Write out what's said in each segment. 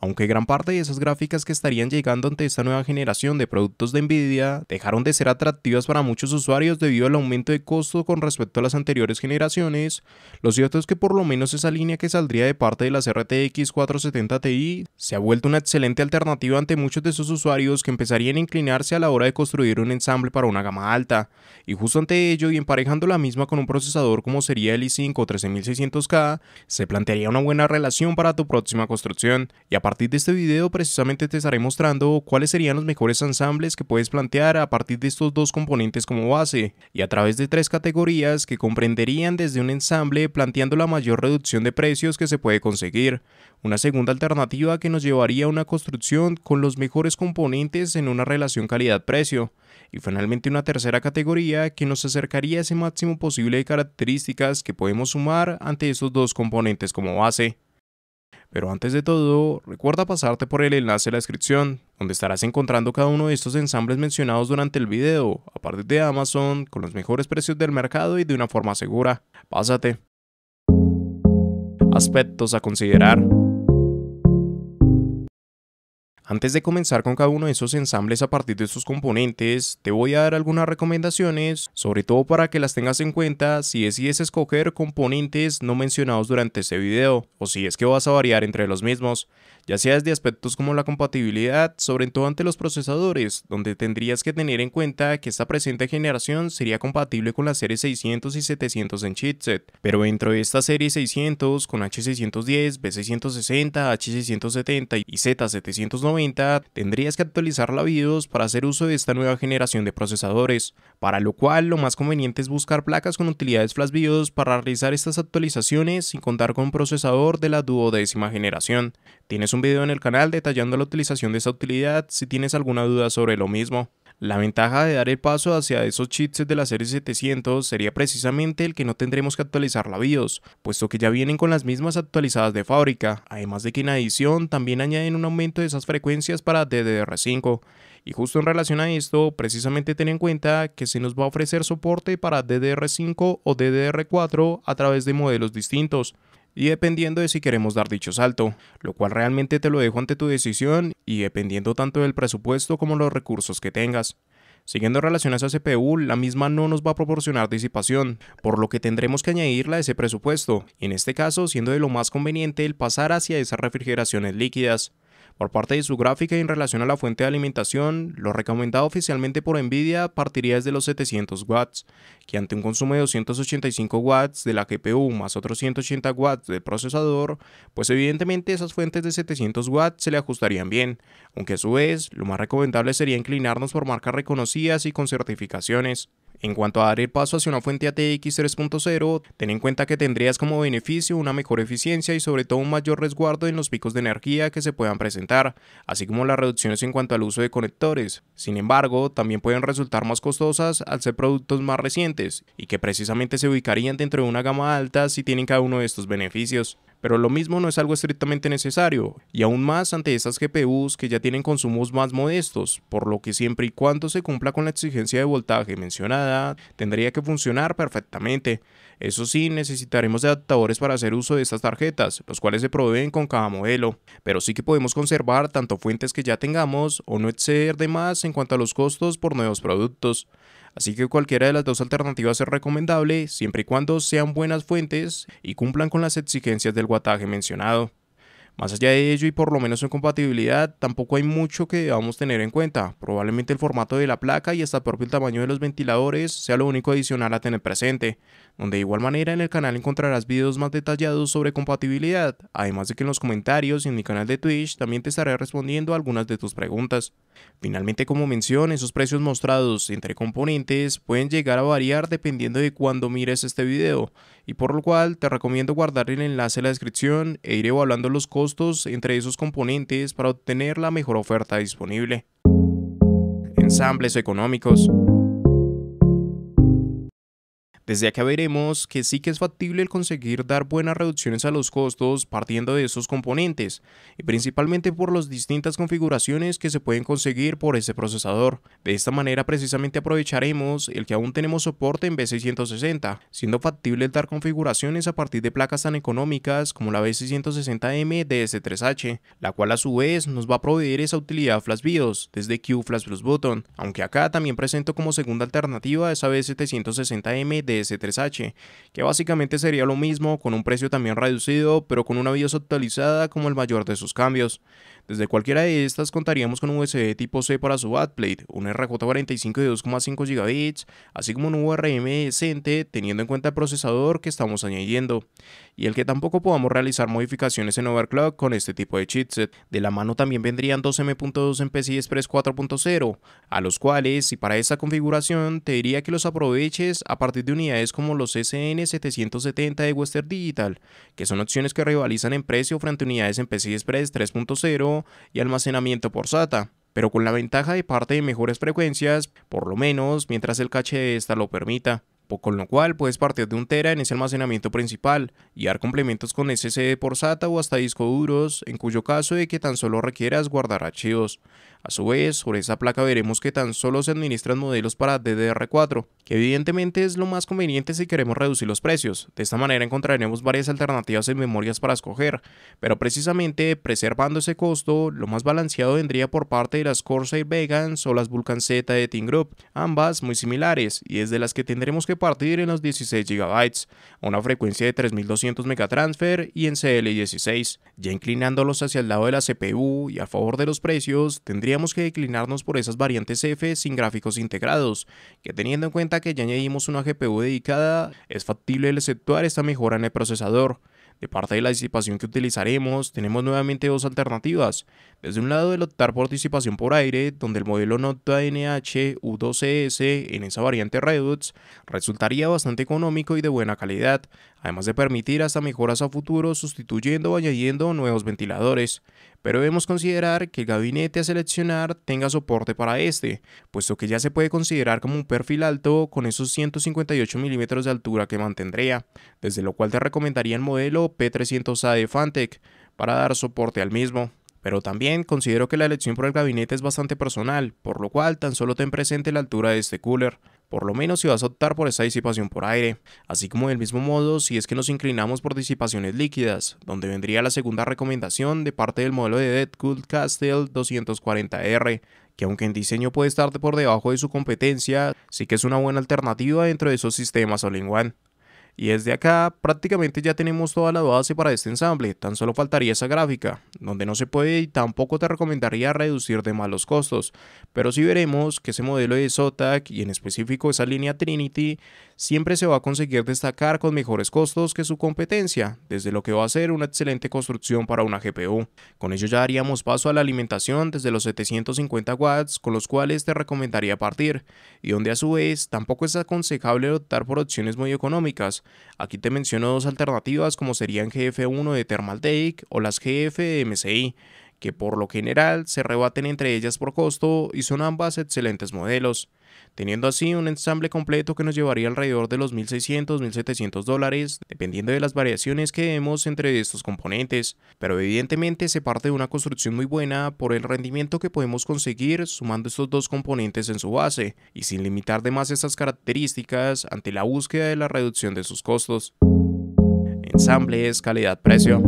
aunque gran parte de esas gráficas que estarían llegando ante esta nueva generación de productos de Nvidia dejaron de ser atractivas para muchos usuarios debido al aumento de costo con respecto a las anteriores generaciones, lo cierto es que por lo menos esa línea que saldría de parte de las RTX 470 Ti se ha vuelto una excelente alternativa ante muchos de esos usuarios que empezarían a inclinarse a la hora de construir un ensamble para una gama alta, y justo ante ello y emparejando la misma con un procesador como sería el i5 13600K, se plantearía una buena relación para tu próxima construcción, y a partir de este video precisamente te estaré mostrando cuáles serían los mejores ensambles que puedes plantear a partir de estos dos componentes como base y a través de tres categorías que comprenderían desde un ensamble planteando la mayor reducción de precios que se puede conseguir. Una segunda alternativa que nos llevaría a una construcción con los mejores componentes en una relación calidad-precio. Y finalmente una tercera categoría que nos acercaría a ese máximo posible de características que podemos sumar ante estos dos componentes como base. Pero antes de todo, recuerda pasarte por el enlace en la descripción, donde estarás encontrando cada uno de estos ensambles mencionados durante el video, aparte de Amazon, con los mejores precios del mercado y de una forma segura. Pásate. Aspectos a considerar. Antes de comenzar con cada uno de esos ensambles a partir de estos componentes, te voy a dar algunas recomendaciones, sobre todo para que las tengas en cuenta si decides escoger componentes no mencionados durante este video, o si es que vas a variar entre los mismos, ya sea desde aspectos como la compatibilidad, sobre todo ante los procesadores, donde tendrías que tener en cuenta que esta presente generación sería compatible con la serie 600 y 700 en chipset, pero dentro de esta serie 600 con H610, B660, H670 y Z790, tendrías que actualizar la BIOS para hacer uso de esta nueva generación de procesadores, para lo cual lo más conveniente es buscar placas con utilidades flash BIOS para realizar estas actualizaciones sin contar con un procesador de la duodécima generación. Tienes un video en el canal detallando la utilización de esta utilidad si tienes alguna duda sobre lo mismo. La ventaja de dar el paso hacia esos chips de la serie 700 sería precisamente el que no tendremos que actualizar la BIOS, puesto que ya vienen con las mismas actualizadas de fábrica, además de que en adición también añaden un aumento de esas frecuencias para DDR5. Y justo en relación a esto, precisamente ten en cuenta que se nos va a ofrecer soporte para DDR5 o DDR4 a través de modelos distintos y dependiendo de si queremos dar dicho salto, lo cual realmente te lo dejo ante tu decisión y dependiendo tanto del presupuesto como los recursos que tengas. Siguiendo relaciones a CPU, la misma no nos va a proporcionar disipación, por lo que tendremos que añadirla a ese presupuesto, en este caso siendo de lo más conveniente el pasar hacia esas refrigeraciones líquidas. Por parte de su gráfica y en relación a la fuente de alimentación, lo recomendado oficialmente por NVIDIA partiría desde los 700 watts, que ante un consumo de 285 watts de la GPU más otros 180 watts de procesador, pues evidentemente esas fuentes de 700 watts se le ajustarían bien, aunque a su vez lo más recomendable sería inclinarnos por marcas reconocidas y con certificaciones. En cuanto a dar el paso hacia una fuente ATX 3.0, ten en cuenta que tendrías como beneficio una mejor eficiencia y sobre todo un mayor resguardo en los picos de energía que se puedan presentar, así como las reducciones en cuanto al uso de conectores. Sin embargo, también pueden resultar más costosas al ser productos más recientes y que precisamente se ubicarían dentro de una gama alta si tienen cada uno de estos beneficios pero lo mismo no es algo estrictamente necesario, y aún más ante estas GPUs que ya tienen consumos más modestos, por lo que siempre y cuando se cumpla con la exigencia de voltaje mencionada, tendría que funcionar perfectamente. Eso sí, necesitaremos adaptadores para hacer uso de estas tarjetas, los cuales se proveen con cada modelo, pero sí que podemos conservar tanto fuentes que ya tengamos o no exceder de más en cuanto a los costos por nuevos productos. Así que cualquiera de las dos alternativas es recomendable siempre y cuando sean buenas fuentes y cumplan con las exigencias del guataje mencionado. Más allá de ello y por lo menos en compatibilidad, tampoco hay mucho que debamos tener en cuenta. Probablemente el formato de la placa y hasta propio el tamaño de los ventiladores sea lo único adicional a tener presente, donde de igual manera en el canal encontrarás videos más detallados sobre compatibilidad, además de que en los comentarios y en mi canal de Twitch también te estaré respondiendo a algunas de tus preguntas. Finalmente, como mencioné, esos precios mostrados entre componentes pueden llegar a variar dependiendo de cuándo mires este video, y por lo cual te recomiendo guardar el enlace en la descripción e ir evaluando los costos entre esos componentes para obtener la mejor oferta disponible. Ensambles económicos. Desde acá veremos que sí que es factible el conseguir dar buenas reducciones a los costos partiendo de estos componentes, y principalmente por las distintas configuraciones que se pueden conseguir por ese procesador. De esta manera precisamente aprovecharemos el que aún tenemos soporte en B660, siendo factible el dar configuraciones a partir de placas tan económicas como la B660M ds 3 h la cual a su vez nos va a proveer esa utilidad Flash BIOS desde Q Flash Plus Button, aunque acá también presento como segunda alternativa esa B760M DS3H. S3H, que básicamente sería lo mismo con un precio también reducido, pero con una BIOS actualizada como el mayor de sus cambios. Desde cualquiera de estas contaríamos con un USB tipo C para su backplate, un RJ45 de 2,5 gigabits así como un URM decente teniendo en cuenta el procesador que estamos añadiendo, y el que tampoco podamos realizar modificaciones en overclock con este tipo de chipset. De la mano también vendrían dos M.2 en PCI Express 4.0, a los cuales, y para esa configuración, te diría que los aproveches a partir de un como los SN 770 de Western Digital, que son opciones que rivalizan en precio frente a unidades en PC Express 3.0 y almacenamiento por SATA pero con la ventaja de parte de mejores frecuencias, por lo menos mientras el caché de esta lo permita con lo cual puedes partir de un tera en ese almacenamiento principal y dar complementos con SSD por SATA o hasta disco duros, en cuyo caso de que tan solo requieras guardar archivos. A su vez, sobre esa placa veremos que tan solo se administran modelos para DDR4, evidentemente es lo más conveniente si queremos reducir los precios. De esta manera encontraremos varias alternativas en memorias para escoger, pero precisamente preservando ese costo, lo más balanceado vendría por parte de las Corsair Vegans o las Vulcan Z de Team Group, ambas muy similares y es de las que tendremos que partir en los 16 GB, una frecuencia de 3200 megatransfer y en CL16. Ya inclinándolos hacia el lado de la CPU y a favor de los precios, tendríamos que declinarnos por esas variantes F sin gráficos integrados, que teniendo en cuenta que ya añadimos una GPU dedicada, es factible el exceptuar esta mejora en el procesador. De parte de la disipación que utilizaremos, tenemos nuevamente dos alternativas. Desde un lado el optar por disipación por aire, donde el modelo Nota NH U12S e en esa variante Redux resultaría bastante económico y de buena calidad, además de permitir hasta mejoras a futuro sustituyendo o añadiendo nuevos ventiladores. Pero debemos considerar que el gabinete a seleccionar tenga soporte para este, puesto que ya se puede considerar como un perfil alto con esos 158 milímetros de altura que mantendría, desde lo cual te recomendaría el modelo P300A de Fantech para dar soporte al mismo. Pero también considero que la elección por el gabinete es bastante personal, por lo cual tan solo ten presente la altura de este cooler, por lo menos si vas a optar por esa disipación por aire, así como del mismo modo si es que nos inclinamos por disipaciones líquidas, donde vendría la segunda recomendación de parte del modelo de Deadpool Castle 240R, que aunque en diseño puede estar por debajo de su competencia, sí que es una buena alternativa dentro de esos sistemas all-in-one. Y desde acá prácticamente ya tenemos toda la base para este ensamble, tan solo faltaría esa gráfica, donde no se puede y tampoco te recomendaría reducir de malos costos, pero sí veremos que ese modelo de Zotac y en específico esa línea Trinity siempre se va a conseguir destacar con mejores costos que su competencia, desde lo que va a ser una excelente construcción para una GPU. Con ello ya haríamos paso a la alimentación desde los 750 watts con los cuales te recomendaría partir, y donde a su vez tampoco es aconsejable optar por opciones muy económicas, Aquí te menciono dos alternativas como serían GF1 de Thermaltake o las GF de MCI que por lo general se rebaten entre ellas por costo y son ambas excelentes modelos, teniendo así un ensamble completo que nos llevaría alrededor de los 1.600-1.700 dólares, dependiendo de las variaciones que demos entre estos componentes, pero evidentemente se parte de una construcción muy buena por el rendimiento que podemos conseguir sumando estos dos componentes en su base, y sin limitar de más estas características ante la búsqueda de la reducción de sus costos. Ensamble es calidad-precio.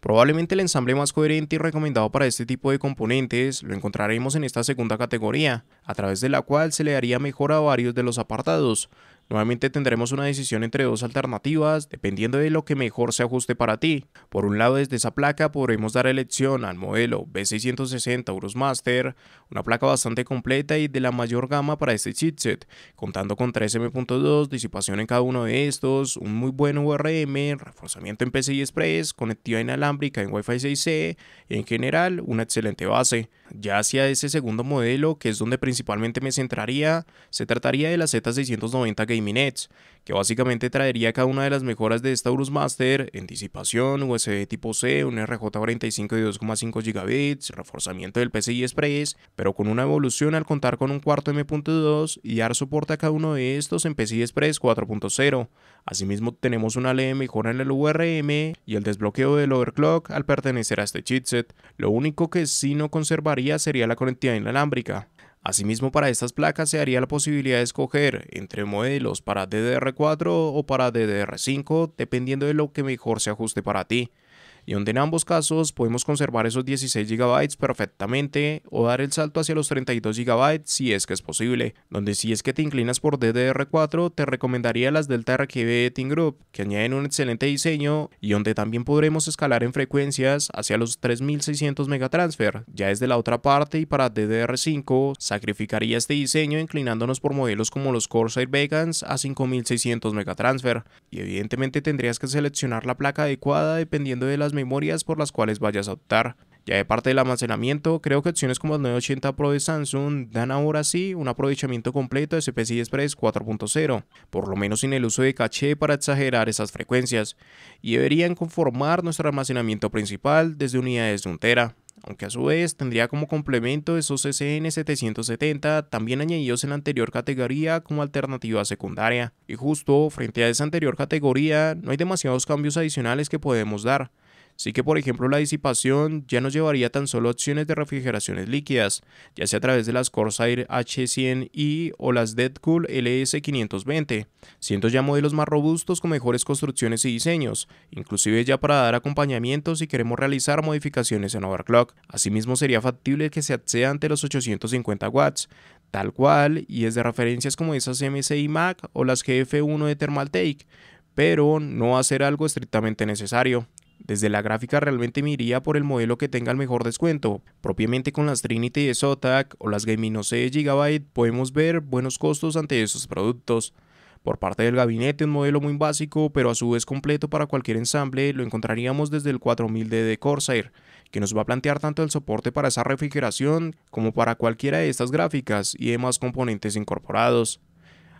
Probablemente el ensamble más coherente y recomendado para este tipo de componentes lo encontraremos en esta segunda categoría, a través de la cual se le daría mejor a varios de los apartados, Nuevamente tendremos una decisión entre dos alternativas, dependiendo de lo que mejor se ajuste para ti. Por un lado, desde esa placa podremos dar elección al modelo B660 master una placa bastante completa y de la mayor gama para este chipset, contando con 3M.2, disipación en cada uno de estos, un muy buen URM, reforzamiento en PCI Express, conectividad inalámbrica en Wi-Fi 6 c en general, una excelente base. Ya hacia ese segundo modelo, que es donde principalmente me centraría, se trataría de la Z690 que que básicamente traería cada una de las mejoras de esta Urus Master, en disipación, USB tipo C, un RJ45 de 2,5 GB, reforzamiento del PCI Express, pero con una evolución al contar con un cuarto M.2 y dar soporte a cada uno de estos en PCI Express 4.0. Asimismo tenemos una leve mejora en el URM y el desbloqueo del overclock al pertenecer a este chipset. Lo único que sí no conservaría sería la conectividad inalámbrica, Asimismo, para estas placas se haría la posibilidad de escoger entre modelos para DDR4 o para DDR5, dependiendo de lo que mejor se ajuste para ti y donde en ambos casos podemos conservar esos 16 GB perfectamente o dar el salto hacia los 32 GB si es que es posible, donde si es que te inclinas por DDR4 te recomendaría las Delta RGB Team Group que añaden un excelente diseño y donde también podremos escalar en frecuencias hacia los 3600 megatransfer, ya es de la otra parte y para DDR5 sacrificaría este diseño inclinándonos por modelos como los Corsair Vegans a 5600 megatransfer y evidentemente tendrías que seleccionar la placa adecuada dependiendo de las memorias por las cuales vayas a optar. Ya de parte del almacenamiento, creo que opciones como el 980 Pro de Samsung dan ahora sí un aprovechamiento completo de CPC Express 4.0, por lo menos sin el uso de caché para exagerar esas frecuencias, y deberían conformar nuestro almacenamiento principal desde unidades de 1 tera aunque a su vez tendría como complemento esos SN 770 también añadidos en la anterior categoría como alternativa secundaria. Y justo frente a esa anterior categoría no hay demasiados cambios adicionales que podemos dar, Así que, por ejemplo, la disipación ya nos llevaría tan solo opciones de refrigeraciones líquidas, ya sea a través de las Corsair H100i o las Deadcool LS520, siendo ya modelos más robustos con mejores construcciones y diseños, inclusive ya para dar acompañamiento si queremos realizar modificaciones en overclock. Asimismo, sería factible que se acceda ante los 850 watts, tal cual, y es de referencias como esas MSI Mac o las GF1 de Thermaltake, pero no va a ser algo estrictamente necesario. Desde la gráfica realmente me iría por el modelo que tenga el mejor descuento. Propiamente con las Trinity de Zotac o las Gaming OC de Gigabyte podemos ver buenos costos ante esos productos. Por parte del gabinete un modelo muy básico pero a su vez completo para cualquier ensamble lo encontraríamos desde el 4000D de Corsair, que nos va a plantear tanto el soporte para esa refrigeración como para cualquiera de estas gráficas y demás componentes incorporados.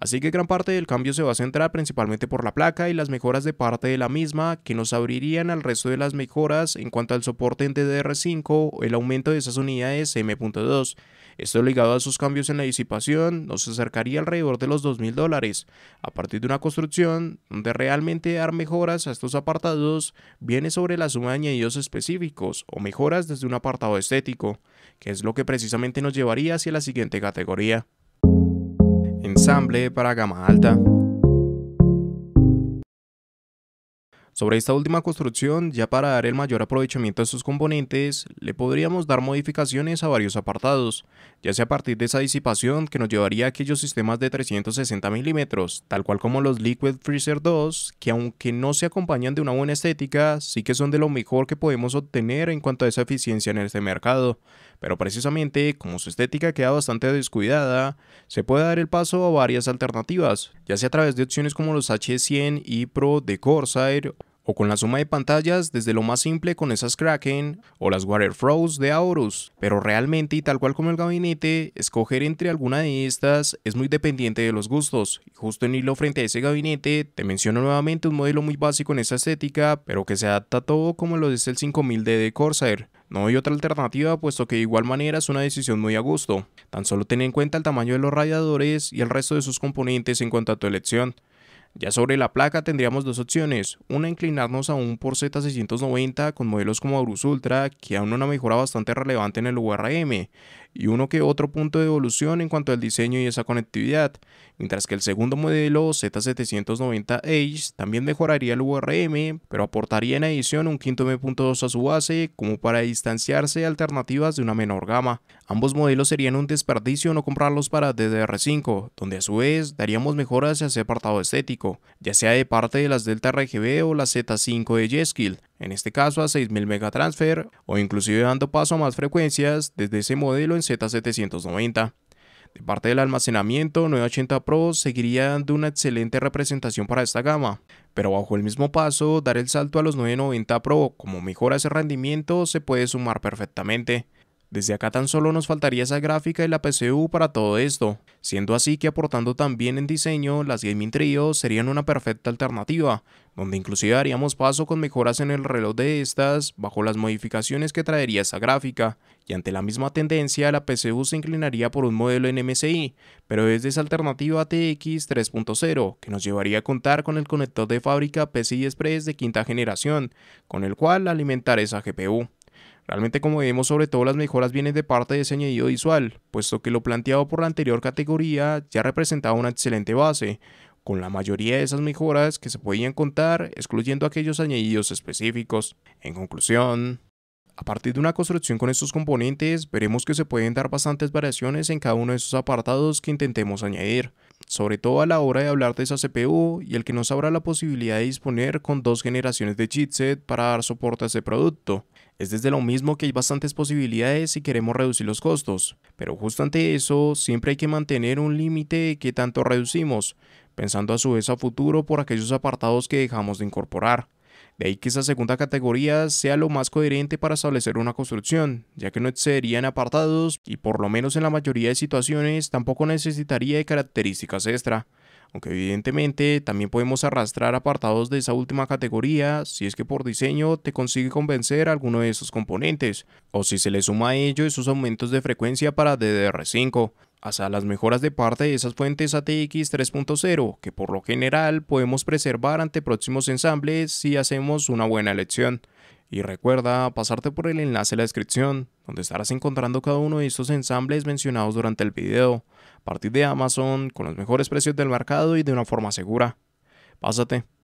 Así que gran parte del cambio se va a centrar principalmente por la placa y las mejoras de parte de la misma que nos abrirían al resto de las mejoras en cuanto al soporte en DDR5, el aumento de esas unidades M.2. Esto ligado a sus cambios en la disipación nos acercaría alrededor de los 2.000 dólares, a partir de una construcción donde realmente dar mejoras a estos apartados viene sobre la suma de añadidos específicos o mejoras desde un apartado estético, que es lo que precisamente nos llevaría hacia la siguiente categoría asamblea para gama alta. Sobre esta última construcción, ya para dar el mayor aprovechamiento a sus componentes, le podríamos dar modificaciones a varios apartados, ya sea a partir de esa disipación que nos llevaría a aquellos sistemas de 360 milímetros, tal cual como los Liquid Freezer 2, que aunque no se acompañan de una buena estética, sí que son de lo mejor que podemos obtener en cuanto a esa eficiencia en este mercado, pero precisamente como su estética queda bastante descuidada, se puede dar el paso a varias alternativas, ya sea a través de opciones como los H100 y Pro de Corsair o con la suma de pantallas desde lo más simple con esas Kraken o las Waterfrogs de Aorus, pero realmente y tal cual como el gabinete, escoger entre alguna de estas es muy dependiente de los gustos, y justo en hilo frente a ese gabinete te menciono nuevamente un modelo muy básico en esa estética, pero que se adapta a todo como lo es el 5000D de Corsair, no hay otra alternativa puesto que de igual manera es una decisión muy a gusto. Tan solo ten en cuenta el tamaño de los radiadores y el resto de sus componentes en cuanto a tu elección. Ya sobre la placa tendríamos dos opciones, una inclinarnos aún por Z690 con modelos como Abrus Ultra, que aún una mejora bastante relevante en el URM, y uno que otro punto de evolución en cuanto al diseño y esa conectividad, mientras que el segundo modelo Z790H también mejoraría el URM, pero aportaría en edición un quinto M.2 a su base como para distanciarse de alternativas de una menor gama. Ambos modelos serían un desperdicio no comprarlos para DDR5, donde a su vez daríamos mejoras hacia ese apartado estético, ya sea de parte de las Delta RGB o la Z5 de Jeskill, en este caso a 6000 megatransfer o inclusive dando paso a más frecuencias desde ese modelo en Z790. De parte del almacenamiento, 980 Pro seguiría dando una excelente representación para esta gama, pero bajo el mismo paso, dar el salto a los 990 Pro como mejora ese rendimiento se puede sumar perfectamente. Desde acá tan solo nos faltaría esa gráfica y la PCU para todo esto, siendo así que aportando también en diseño, las Gaming Trio serían una perfecta alternativa, donde inclusive haríamos paso con mejoras en el reloj de estas, bajo las modificaciones que traería esa gráfica, y ante la misma tendencia la PCU se inclinaría por un modelo en MSI, pero es de esa alternativa TX 3.0, que nos llevaría a contar con el conector de fábrica PCI Express de quinta generación, con el cual alimentar esa GPU. Realmente como vemos sobre todo las mejoras vienen de parte de ese añadido visual, puesto que lo planteado por la anterior categoría ya representaba una excelente base, con la mayoría de esas mejoras que se podían contar excluyendo aquellos añadidos específicos. En conclusión, a partir de una construcción con estos componentes, veremos que se pueden dar bastantes variaciones en cada uno de esos apartados que intentemos añadir sobre todo a la hora de hablar de esa CPU y el que no sabrá la posibilidad de disponer con dos generaciones de chipset para dar soporte a ese producto. Es desde lo mismo que hay bastantes posibilidades si queremos reducir los costos, pero justo ante eso siempre hay que mantener un límite de qué tanto reducimos, pensando a su vez a futuro por aquellos apartados que dejamos de incorporar. De ahí que esa segunda categoría sea lo más coherente para establecer una construcción, ya que no excedería apartados y por lo menos en la mayoría de situaciones tampoco necesitaría de características extra aunque evidentemente también podemos arrastrar apartados de esa última categoría si es que por diseño te consigue convencer alguno de esos componentes, o si se le suma a ello esos aumentos de frecuencia para DDR5, hasta las mejoras de parte de esas fuentes ATX 3.0, que por lo general podemos preservar ante próximos ensambles si hacemos una buena elección. Y recuerda pasarte por el enlace en la descripción, donde estarás encontrando cada uno de estos ensambles mencionados durante el video, a partir de Amazon, con los mejores precios del mercado y de una forma segura. Pásate.